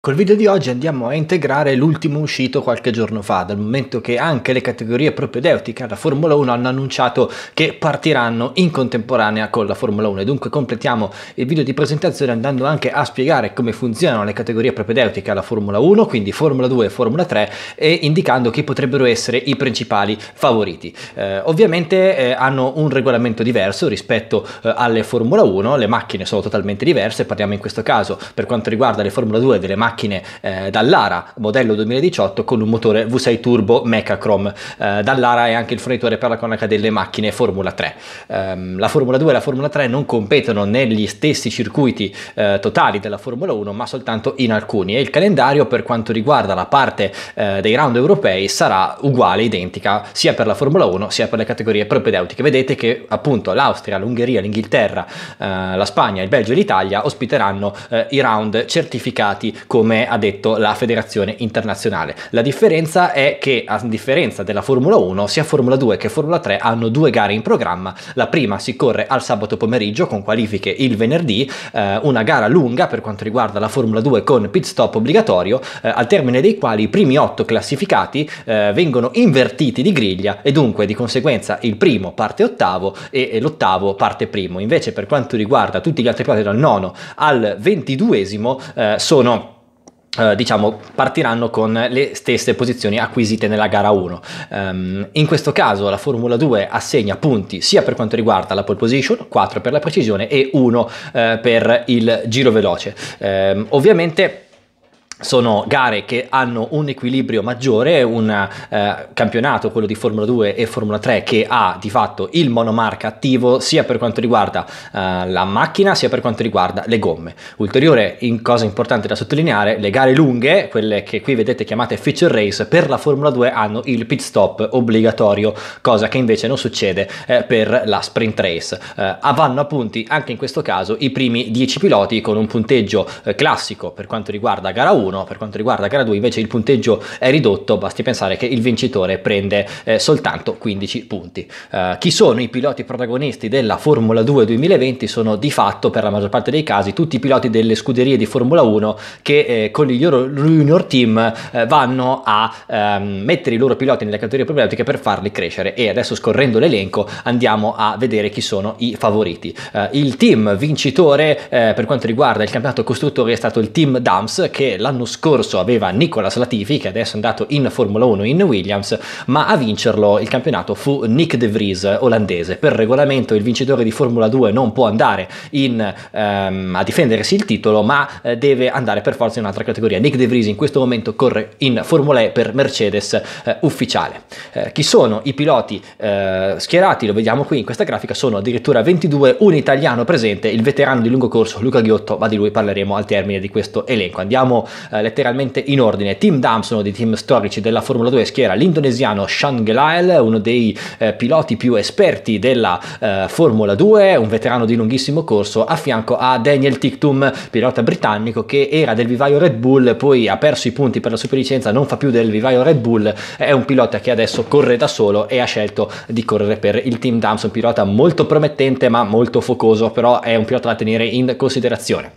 Col video di oggi andiamo a integrare l'ultimo uscito qualche giorno fa, dal momento che anche le categorie propedeutiche alla Formula 1 hanno annunciato che partiranno in contemporanea con la Formula 1 e dunque completiamo il video di presentazione andando anche a spiegare come funzionano le categorie propedeutiche alla Formula 1, quindi Formula 2 e Formula 3 e indicando chi potrebbero essere i principali favoriti. Eh, ovviamente eh, hanno un regolamento diverso rispetto eh, alle Formula 1, le macchine sono totalmente diverse, parliamo in questo caso per quanto riguarda le Formula 2 delle macchine macchine eh, dall'Ara modello 2018 con un motore V6 turbo Mechachrome. Eh, dall'Ara è anche il fornitore per la cronaca delle macchine Formula 3. Eh, la Formula 2 e la Formula 3 non competono negli stessi circuiti eh, totali della Formula 1 ma soltanto in alcuni e il calendario per quanto riguarda la parte eh, dei round europei sarà uguale, identica sia per la Formula 1 sia per le categorie propedeutiche. Vedete che appunto l'Austria, l'Ungheria, l'Inghilterra, eh, la Spagna, il Belgio e l'Italia ospiteranno i round certificati con come ha detto la Federazione Internazionale. La differenza è che, a differenza della Formula 1, sia Formula 2 che Formula 3 hanno due gare in programma. La prima si corre al sabato pomeriggio con qualifiche il venerdì, eh, una gara lunga per quanto riguarda la Formula 2 con pit stop obbligatorio, eh, al termine dei quali i primi otto classificati eh, vengono invertiti di griglia e dunque di conseguenza il primo parte ottavo e, e l'ottavo parte primo. Invece per quanto riguarda tutti gli altri piloti dal nono al ventiduesimo eh, sono eh, diciamo, partiranno con le stesse posizioni acquisite nella gara 1. Um, ehm, in questo caso la Formula 2 assegna punti sia per quanto riguarda la pole position, 4 per la precisione e 1 eh, per il giro veloce. Um, ovviamente sono gare che hanno un equilibrio maggiore, un eh, campionato, quello di Formula 2 e Formula 3, che ha di fatto il monomarca attivo sia per quanto riguarda eh, la macchina sia per quanto riguarda le gomme. Ulteriore in cosa importante da sottolineare, le gare lunghe, quelle che qui vedete chiamate feature race, per la Formula 2 hanno il pit stop obbligatorio, cosa che invece non succede eh, per la sprint race. Eh, vanno a punti anche in questo caso i primi 10 piloti con un punteggio eh, classico per quanto riguarda gara 1 1 per quanto riguarda gara 2 invece il punteggio è ridotto basti pensare che il vincitore prende eh, soltanto 15 punti eh, chi sono i piloti protagonisti della Formula 2 2020 sono di fatto per la maggior parte dei casi tutti i piloti delle scuderie di Formula 1 che eh, con il loro junior team eh, vanno a ehm, mettere i loro piloti nelle categorie problematiche per farli crescere e adesso scorrendo l'elenco andiamo a vedere chi sono i favoriti eh, il team vincitore eh, per quanto riguarda il campionato costruttore è stato il team Dams che l'anno l'anno scorso aveva Nicolas Latifi, che adesso è andato in Formula 1 in Williams, ma a vincerlo il campionato fu Nick De Vries, olandese. Per regolamento il vincitore di Formula 2 non può andare in, ehm, a difendersi il titolo, ma eh, deve andare per forza in un'altra categoria. Nick De Vries in questo momento corre in Formula E per Mercedes eh, ufficiale. Eh, chi sono i piloti eh, schierati? Lo vediamo qui in questa grafica, sono addirittura 22, un italiano presente, il veterano di lungo corso Luca Ghiotto, ma di lui parleremo al termine di questo elenco. Andiamo eh, letteralmente in ordine. Tim Dams, uno dei team storici della Formula 2, schiera l'indonesiano Sean Gelael, uno dei eh, piloti più esperti della eh, Formula 2, un veterano di lunghissimo corso, a fianco a Daniel Tictum, pilota britannico che era del vivaio Red Bull, poi ha perso i punti per la superlicenza, non fa più del vivaio Red Bull, è un pilota che adesso corre da solo e ha scelto di correre per il team Dams, un pilota molto promettente ma molto focoso, però è un pilota da tenere in considerazione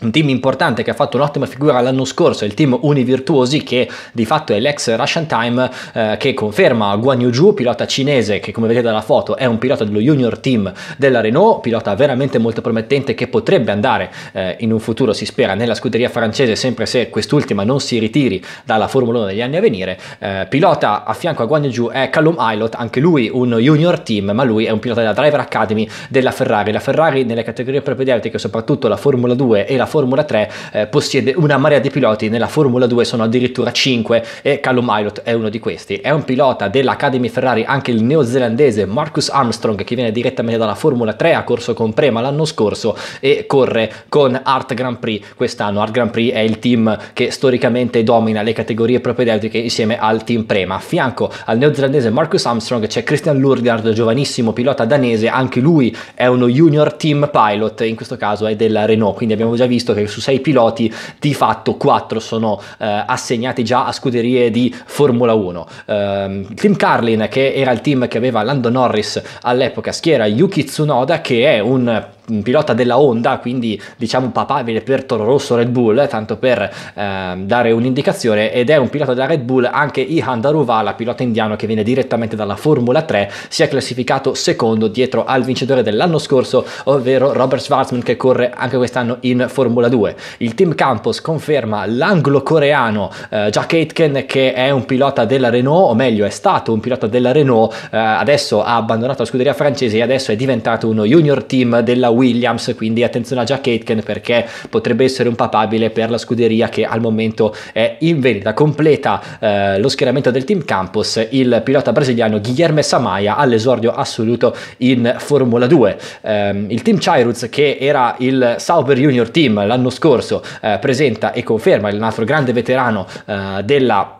un team importante che ha fatto un'ottima figura l'anno scorso, il team Univirtuosi che di fatto è l'ex Russian Time eh, che conferma Guan Yu pilota cinese che come vedete dalla foto è un pilota dello junior team della Renault, pilota veramente molto promettente che potrebbe andare eh, in un futuro si spera nella scuderia francese sempre se quest'ultima non si ritiri dalla Formula 1 negli anni a venire, eh, pilota a fianco a Guan Yu è Callum Ailot, anche lui un junior team ma lui è un pilota della Driver Academy della Ferrari, la Ferrari nelle categorie propediautiche soprattutto la Formula 2 e la Formula 3 eh, possiede una marea di piloti, nella Formula 2 sono addirittura 5 e Callum Ilott è uno di questi. È un pilota dell'Academy Ferrari, anche il neozelandese Marcus Armstrong che viene direttamente dalla Formula 3, ha corso con Prema l'anno scorso e corre con Art Grand Prix quest'anno. Art Grand Prix è il team che storicamente domina le categorie propedeutiche insieme al team Prema. A fianco al neozelandese Marcus Armstrong c'è Christian Lurgard, giovanissimo pilota danese, anche lui è uno junior team pilot, in questo caso è della Renault, quindi abbiamo già visto visto che su sei piloti di fatto quattro sono eh, assegnati già a scuderie di Formula 1. Eh, team Carlin, che era il team che aveva Lando Norris all'epoca, schiera Yuki Tsunoda, che è un pilota della Honda, quindi diciamo papabile per Toro Rosso Red Bull, eh, tanto per eh, dare un'indicazione, ed è un pilota della Red Bull anche Ihan Daruvala, pilota indiano che viene direttamente dalla Formula 3, si è classificato secondo dietro al vincitore dell'anno scorso, ovvero Robert Schwarzman che corre anche quest'anno in Formula 2. Il team Campos conferma l'anglo-coreano eh, Jack Aitken che è un pilota della Renault, o meglio è stato un pilota della Renault, eh, adesso ha abbandonato la scuderia francese e adesso è diventato uno junior team della Williams Williams, quindi attenzione a Jack Aitken perché potrebbe essere un papabile per la scuderia che al momento è in vendita. Completa eh, lo schieramento del team Campus il pilota brasiliano Guilherme Samaya all'esordio assoluto in Formula 2. Eh, il team Chiruz che era il Sauber Junior Team l'anno scorso eh, presenta e conferma il nostro grande veterano eh, della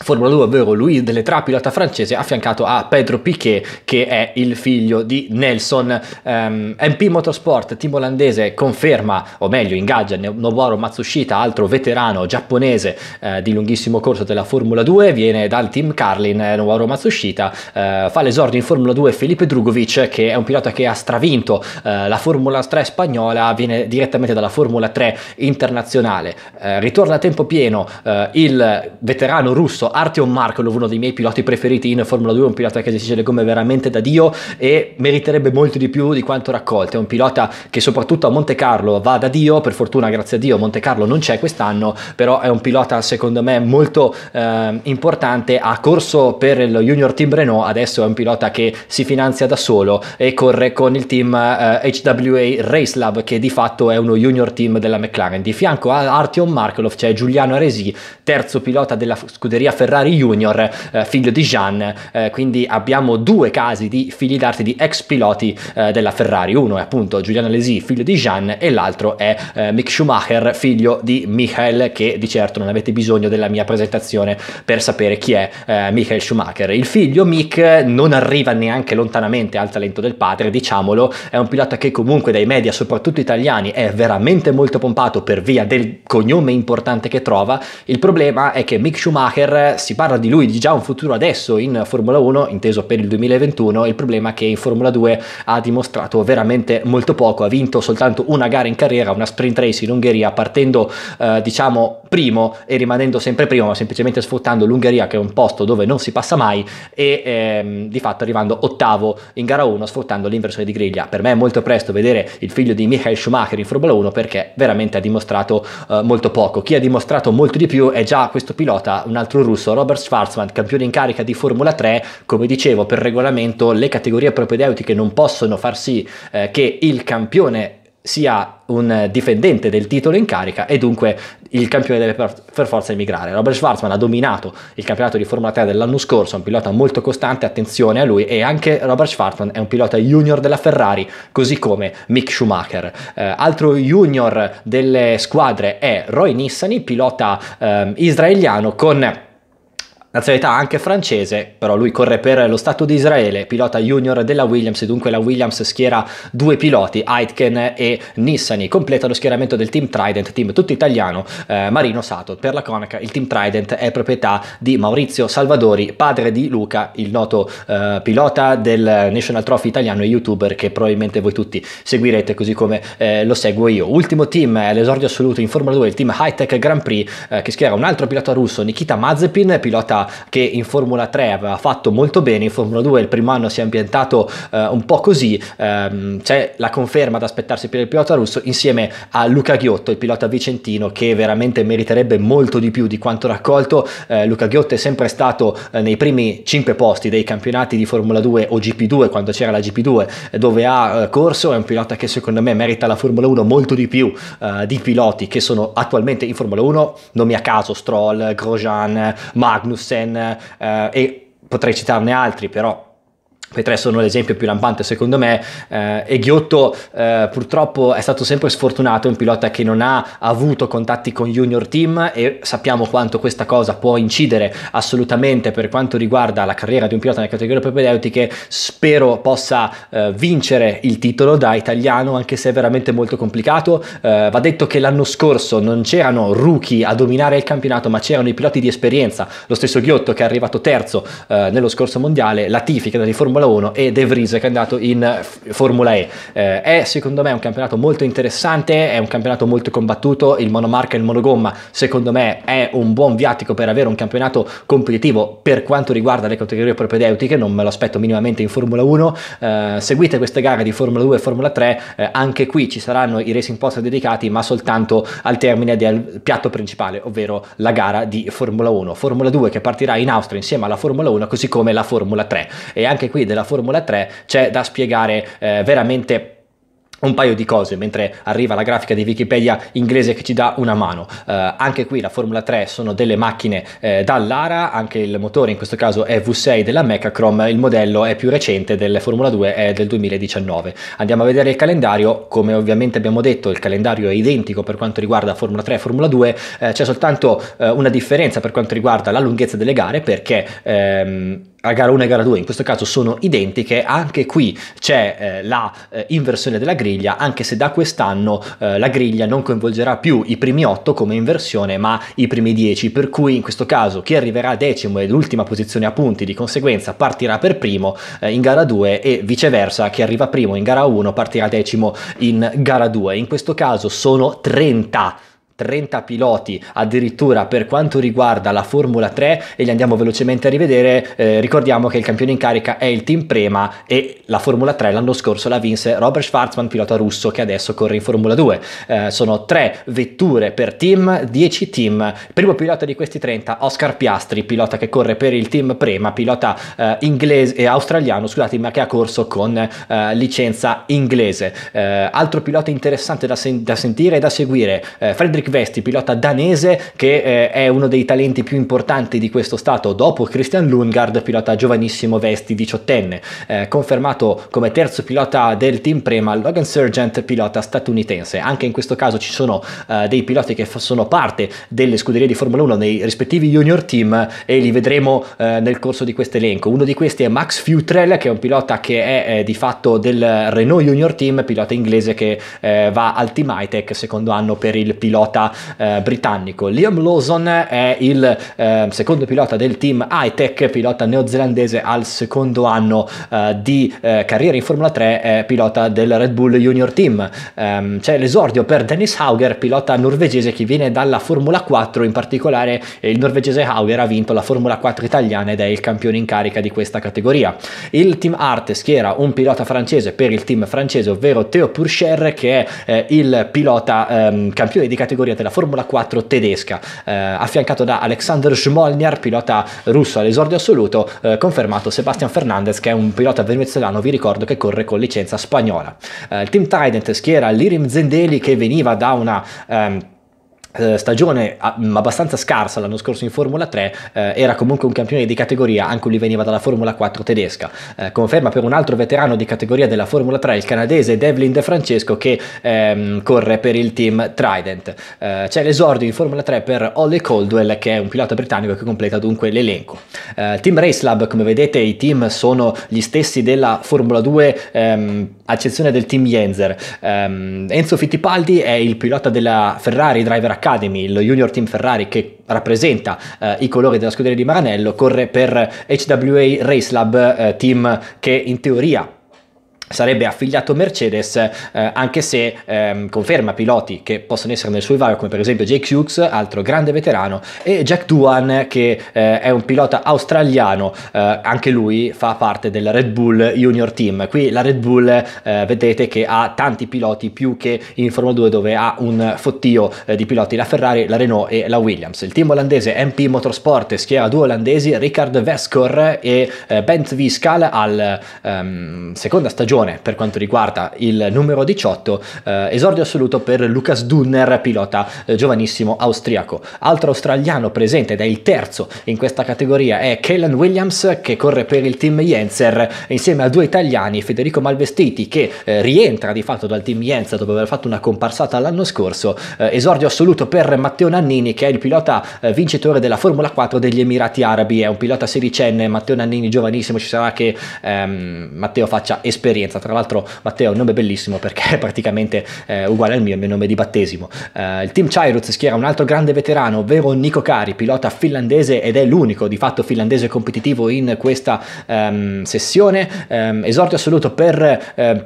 Formula 2, ovvero Louis Deletra, pilota francese, affiancato a Pedro Piquet, che è il figlio di Nelson. Um, ehm, MP Motorsport, team olandese, conferma, o meglio, ingaggia Noboru Matsushita, altro veterano giapponese eh, di lunghissimo corso della Formula 2, viene dal team Carlin. Eh, Matsushita eh, fa l'esordio in Formula 2 Felipe Drugovic, che è un pilota che ha stravinto eh, la Formula 3 spagnola, viene direttamente dalla Formula 3 internazionale. Eh, ritorna a tempo pieno eh, il veterano russo Artyom Markov, uno dei miei piloti preferiti in Formula 2, un pilota che gestisce le gomme veramente da Dio e meriterebbe molto di più di quanto raccolto. È un pilota che soprattutto a Monte Carlo va da Dio, per fortuna grazie a Dio Monte Carlo non c'è quest'anno, però è un pilota secondo me molto eh, importante, ha corso per il Junior Team Renault, adesso è un pilota che si finanzia da solo e corre con il team eh, HWA Race Lab che di fatto è uno junior team della McLaren. Di fianco a Artyom Markelov c'è Giuliano Aresi, terzo pilota della scuderia Luca Ferrari Junior, eh, figlio di Jean, eh, quindi abbiamo due casi di figli d'arte di ex piloti eh, della Ferrari, uno è appunto Giuliano Lesi, figlio di Jean, e l'altro è eh, Mick Schumacher, figlio di Michael, che di certo non avete bisogno della mia presentazione per sapere chi è eh, Michael Schumacher. Il figlio Mick non arriva neanche lontanamente al talento del padre, diciamolo, è un pilota che comunque dai media, soprattutto italiani, è veramente molto pompato per via del cognome importante che trova. Il problema è che Mick Schumacher si parla di lui di già un futuro adesso in Formula 1, inteso per il 2021, il problema è che in Formula 2 ha dimostrato veramente molto poco, ha vinto soltanto una gara in carriera, una sprint race in Ungheria, partendo eh, diciamo primo e rimanendo sempre primo, ma semplicemente sfruttando l'Ungheria che è un posto dove non si passa mai e ehm, di fatto arrivando ottavo in gara 1 sfruttando l'inversione di griglia. Per me è molto presto vedere il figlio di Michael Schumacher in Formula 1 perché veramente ha dimostrato eh, molto poco. Chi ha dimostrato molto di più è già questo pilota, un altro russo Robert Schwarzman, campione in carica di Formula 3, come dicevo per regolamento le categorie propedeutiche non possono far sì eh, che il campione sia un difendente del titolo in carica e dunque il campione deve per, forza emigrare. Robert Schwarzman ha dominato il campionato di Formula 3 dell'anno scorso, è un pilota molto costante, attenzione a lui e anche Robert Schwarzman è un pilota junior della Ferrari, così come Mick Schumacher. Eh, altro junior delle squadre è Roy Nissany, pilota eh, israeliano con nazionalità anche francese, però lui corre per lo Stato di Israele, pilota junior della Williams, dunque la Williams schiera due piloti, Aitken e Nissani, completa lo schieramento del team Trident, team tutto italiano, eh, Marino Sato. Per la cronaca, il team Trident è proprietà di Maurizio Salvadori, padre di Luca, il noto eh, pilota del National Trophy italiano e youtuber che probabilmente voi tutti seguirete così come eh, lo seguo io. Ultimo team, eh, l'esordio assoluto in Formula 2, il team Hightech Grand Prix, eh, che schiera un altro pilota russo, Nikita Mazepin, pilota che in Formula 3 aveva fatto molto bene, in Formula 2 il primo anno si è ambientato eh, un po' così, ehm, c'è la conferma da aspettarsi per il pilota russo insieme a Luca Ghiotto, il pilota vicentino che veramente meriterebbe molto di più di quanto raccolto, eh, Luca Ghiotto è sempre stato eh, nei primi 5 posti dei campionati di Formula 2 o GP2 quando c'era la GP2 dove ha eh, corso, è un pilota che secondo me merita la Formula 1 molto di più eh, di piloti che sono attualmente in Formula 1, nomi a caso Stroll, Grosjean, Magnus Nielsen eh, e potrei citarne altri, però Quei tre sono l'esempio più lampante secondo me eh, e Ghiotto eh, purtroppo è stato sempre sfortunato, è un pilota che non ha avuto contatti con junior team e sappiamo quanto questa cosa può incidere assolutamente per quanto riguarda la carriera di un pilota nelle categorie propedeutiche, spero possa eh, vincere il titolo da italiano anche se è veramente molto complicato, eh, va detto che l'anno scorso non c'erano rookie a dominare il campionato ma c'erano i piloti di esperienza, lo stesso Ghiotto che è arrivato terzo eh, nello scorso mondiale, Latifi che da Formula Formula 1 e De Vries che è andato in eh, Formula E. Eh, è secondo me un campionato molto interessante, è un campionato molto combattuto, il monomarca e il monogomma secondo me è un buon viatico per avere un campionato competitivo per quanto riguarda le categorie propedeutiche, non me lo aspetto minimamente in Formula 1. Eh, seguite queste gare di Formula 2 e Formula 3, eh, anche qui ci saranno i racing post dedicati ma soltanto al termine del piatto principale, ovvero la gara di Formula 1. Formula 2 che partirà in Austria insieme alla Formula 1 così come la Formula 3 e anche qui della Formula 3 c'è da spiegare eh, veramente un paio di cose mentre arriva la grafica di Wikipedia inglese che ci dà una mano. Eh, anche qui la Formula 3 sono delle macchine eh, dall'ARA, anche il motore in questo caso è V6 della Mechacrom, il modello è più recente della Formula 2 è del 2019. Andiamo a vedere il calendario, come ovviamente abbiamo detto il calendario è identico per quanto riguarda Formula 3 e Formula 2, eh, c'è soltanto eh, una differenza per quanto riguarda la lunghezza delle gare perché ehm, a gara 1 e gara 2 in questo caso sono identiche, anche qui c'è eh, la eh, inversione della griglia, anche se da quest'anno eh, la griglia non coinvolgerà più i primi 8 come inversione, ma i primi 10, per cui in questo caso chi arriverà decimo ed ultima posizione a punti di conseguenza partirà per primo eh, in gara 2 e viceversa chi arriva primo in gara 1 partirà decimo in gara 2. In questo caso sono 30 30 piloti addirittura per quanto riguarda la Formula 3 e li andiamo velocemente a rivedere. Eh, ricordiamo che il campione in carica è il team Prema e la Formula 3 l'anno scorso la vinse Robert Schwarzman, pilota russo che adesso corre in Formula 2. Eh, sono tre vetture per team, 10 team. Il primo pilota di questi 30, Oscar Piastri, pilota che corre per il team Prema, pilota eh, inglese e australiano, scusate, ma che ha corso con eh, licenza inglese. Eh, altro pilota interessante da, sen- da, sentire e da seguire, eh, Frederick Vesti, pilota danese che eh, è uno dei talenti più importanti di questo stato dopo Christian Lundgaard, pilota giovanissimo Vesti, diciottenne. Eh, confermato come terzo pilota del team Prema, Logan Sergent, pilota statunitense. Anche in questo caso ci sono eh, dei piloti che f- sono parte delle scuderie di Formula 1 nei rispettivi junior team e li vedremo eh, nel corso di questo elenco. Uno di questi è Max Futrell, che è un pilota che è eh, di fatto del Renault Junior Team, pilota inglese che eh, va al Team High secondo anno per il pilota pilota eh, britannico. Liam Lawson è il eh, secondo pilota del team Hightech, pilota neozelandese al secondo anno eh, di eh, carriera in Formula 3, pilota del Red Bull Junior Team. Ehm, c'è l'esordio per Dennis Hauger, pilota norvegese che viene dalla Formula 4, in particolare il norvegese Hauger ha vinto la Formula 4 italiana ed è il campione in carica di questa categoria. Il team Arte schiera un pilota francese per il team francese, ovvero Theo Purcher, che è eh, il pilota ehm, campione di categoria categoria della Formula 4 tedesca, eh, affiancato da Alexander Schmolniar, pilota russo all'esordio assoluto, eh, confermato Sebastian Fernandez che è un pilota venezuelano, vi ricordo che corre con licenza spagnola. Eh, il team Trident schiera Lirim Zendeli che veniva da una... Ehm, eh, stagione mm, abbastanza scarsa l'anno scorso in Formula 3 eh, era comunque un campione di categoria anche lui veniva dalla Formula 4 tedesca eh, conferma per un altro veterano di categoria della Formula 3 il canadese Devlin De Francesco che ehm, corre per il team Trident eh, c'è l'esordio in Formula 3 per Ollie Caldwell che è un pilota britannico che completa dunque l'elenco eh, Team Race Lab come vedete i team sono gli stessi della Formula 2 ehm, a eccezione del team Jenzer ehm, Enzo Fittipaldi è il pilota della Ferrari driver a Academy, lo Junior Team Ferrari che rappresenta eh, i colori della scuderia di Maranello, corre per HWA Race Lab, eh, team che in teoria sarebbe affiliato Mercedes eh, anche se ehm, conferma piloti che possono essere nel suo vario come per esempio Jake Hughes altro grande veterano e Jack Duan che eh, è un pilota australiano eh, anche lui fa parte del Red Bull Junior Team qui la Red Bull eh, vedete che ha tanti piloti più che in Formula 2 dove ha un fottio eh, di piloti la Ferrari la Renault e la Williams il team olandese MP Motorsport schiera due olandesi Ricard Vescor e eh, Bent Viscal Skal al ehm, seconda stagione stagione per quanto riguarda il numero 18, eh, esordio assoluto per Lucas Dunner, pilota eh, giovanissimo austriaco. Altro australiano presente ed è il terzo in questa categoria è Kellen Williams che corre per il team Jenser insieme a due italiani, Federico Malvestiti che eh, rientra di fatto dal team Jenser dopo aver fatto una comparsata l'anno scorso, eh, esordio assoluto per Matteo Nannini che è il pilota eh, vincitore della Formula 4 degli Emirati Arabi, è un pilota sedicenne, Matteo Nannini giovanissimo, ci sarà che ehm, Matteo faccia esperienza esperienza. Tra l'altro, Matteo è un nome bellissimo perché è praticamente eh, uguale al mio, il mio nome di battesimo. Eh, il team Chirut schiera un altro grande veterano, ovvero Nico Cari, pilota finlandese ed è l'unico di fatto finlandese competitivo in questa ehm, sessione. Eh, esordio assoluto per ehm,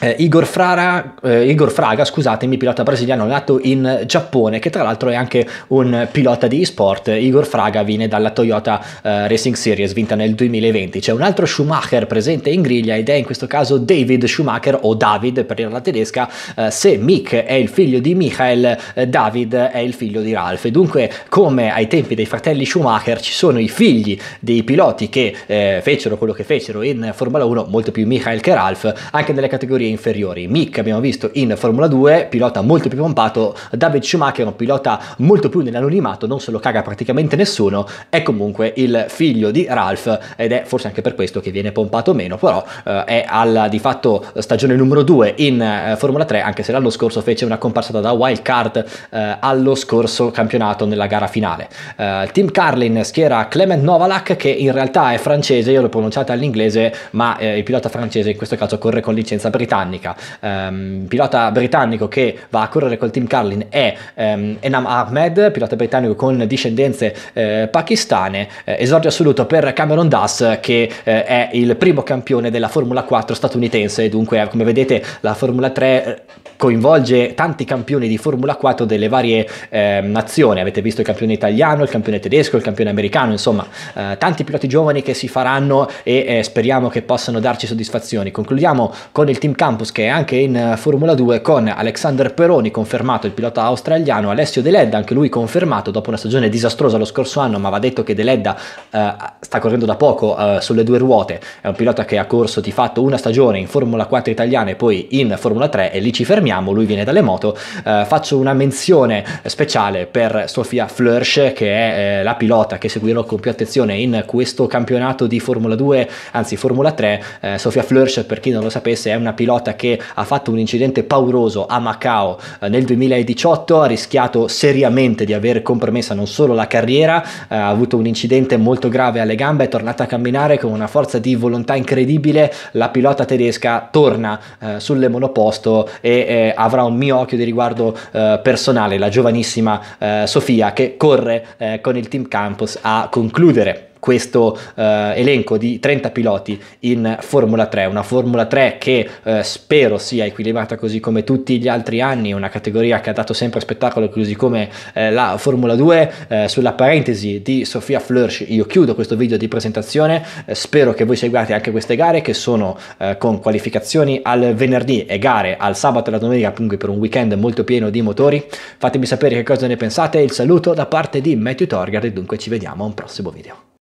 eh, Igor, Frara, eh, Igor, Fraga, scusatemi, pilota brasiliano nato in Giappone, che tra l'altro è anche un pilota di sport. Igor Fraga viene dalla Toyota eh, Racing Series vinta nel 2020. C'è un altro Schumacher presente in griglia ed è in questo caso David Schumacher o David per dire la tedesca. Eh, se Mick è il figlio di Michael, eh, David è il figlio di Ralph. E dunque, come ai tempi dei fratelli Schumacher, ci sono i figli dei piloti che eh, fecero quello che fecero in Formula 1, molto più Michael che Ralph, anche nelle categorie categorie inferiori. Mick abbiamo visto in Formula 2, pilota molto più pompato, David Schumacher un pilota molto più nell'anonimato, non se lo caga praticamente nessuno, è comunque il figlio di Ralph ed è forse anche per questo che viene pompato meno, però eh, è alla di fatto stagione numero 2 in eh, Formula 3, anche se l'anno scorso fece una comparsata da wild card eh, allo scorso campionato nella gara finale. Eh, Tim Carlin schiera Clement Novalak che in realtà è francese, io l'ho pronunciata all'inglese, ma eh, il pilota francese in questo caso corre con licenza britannica britannica. Um, pilota britannico che va a correre col team Carlin è um, Enam Ahmed, pilota britannico con discendenze eh, pakistane, eh, esordio assoluto per Cameron Das che eh, è il primo campione della Formula 4 statunitense, dunque eh, come vedete la Formula 3 eh, coinvolge tanti campioni di Formula 4 delle varie ehm, nazioni, avete visto il campione italiano, il campione tedesco, il campione americano, insomma eh, tanti piloti giovani che si faranno e speriamo che possano darci soddisfazioni. Concludiamo con il team Carlin Campos che è anche in eh, Formula 2 con Alexander Peroni confermato il pilota australiano, Alessio Deledda anche lui confermato dopo una stagione disastrosa lo scorso anno ma va detto che Deledda eh, sta correndo da poco eh, sulle due ruote, è un pilota che ha corso di fatto una stagione in Formula 4 italiana e poi in Formula 3 e lì ci fermiamo, lui viene dalle moto, eh, faccio una menzione speciale per Sofia Flörsch che è eh, la pilota che seguirò con più attenzione in questo campionato di Formula 2, anzi Formula 3, eh, Sofia Flörsch per chi non lo sapesse è una pilota pilota che ha fatto un incidente pauroso a Macao eh, nel 2018, ha rischiato seriamente di aver compromessa non solo la carriera, eh, ha avuto un incidente molto grave alle gambe, è tornata a camminare con una forza di volontà incredibile, la pilota tedesca torna eh, sulle monoposto e eh, avrà un mio occhio di riguardo eh, personale, la giovanissima eh, Sofia che corre con il team campus a concludere questo eh, elenco di 30 piloti in Formula 3, una Formula 3 che eh, spero sia equilibrata così come tutti gli altri anni, una categoria che ha dato sempre spettacolo così come eh, la Formula 2. Eh, sulla parentesi di Sofia Flörsch io chiudo questo video di presentazione, eh, spero che voi seguiate anche queste gare che sono eh, con qualificazioni al venerdì e gare al sabato e alla domenica, quindi per un weekend molto pieno di motori. Fatemi sapere che cosa ne pensate, il saluto da parte di Matthew Torgard e dunque ci vediamo a un prossimo video.